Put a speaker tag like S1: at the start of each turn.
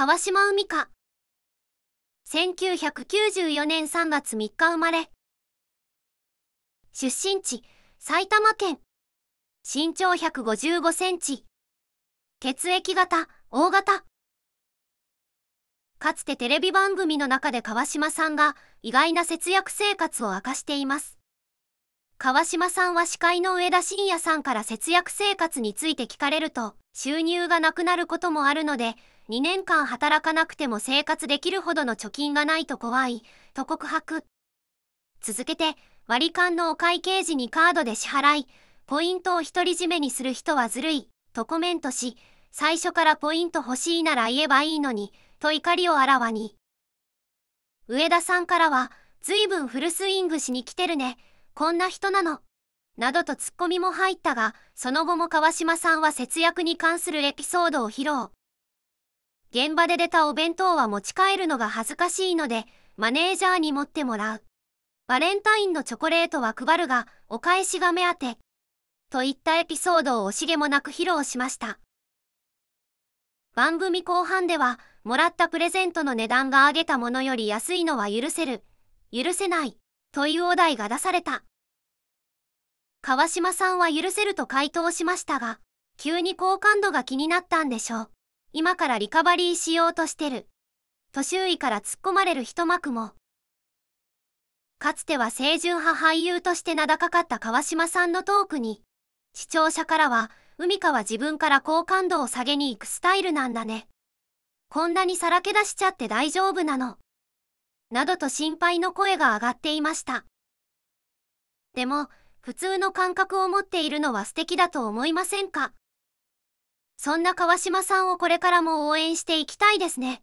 S1: 川島海香1994年3月3日生まれ出身地埼玉県身長155センチ血液型大型かつてテレビ番組の中で川島さんが意外な節約生活を明かしています川島さんは司会の上田晋也さんから節約生活について聞かれると収入がなくなることもあるので2年間働かなくても生活できるほどの貯金がないと怖い、と告白。続けて、割り勘のお会計時にカードで支払い、ポイントを独り占めにする人はずるい、とコメントし、最初からポイント欲しいなら言えばいいのに、と怒りをあらわに。上田さんからは、随分フルスイングしに来てるね、こんな人なの。などとツッコミも入ったが、その後も川島さんは節約に関するエピソードを披露。現場で出たお弁当は持ち帰るのが恥ずかしいので、マネージャーに持ってもらう。バレンタインのチョコレートは配るが、お返しが目当て。といったエピソードを惜しげもなく披露しました。番組後半では、もらったプレゼントの値段が上げたものより安いのは許せる、許せない、というお題が出された。川島さんは許せると回答しましたが、急に好感度が気になったんでしょう。今からリカバリーしようとしてる。と周囲から突っ込まれる一幕も。かつては清純派俳優として名高かった川島さんのトークに、視聴者からは、海川自分から好感度を下げに行くスタイルなんだね。こんなにさらけ出しちゃって大丈夫なの。などと心配の声が上がっていました。でも、普通の感覚を持っているのは素敵だと思いませんかそんな川島さんをこれからも応援していきたいですね。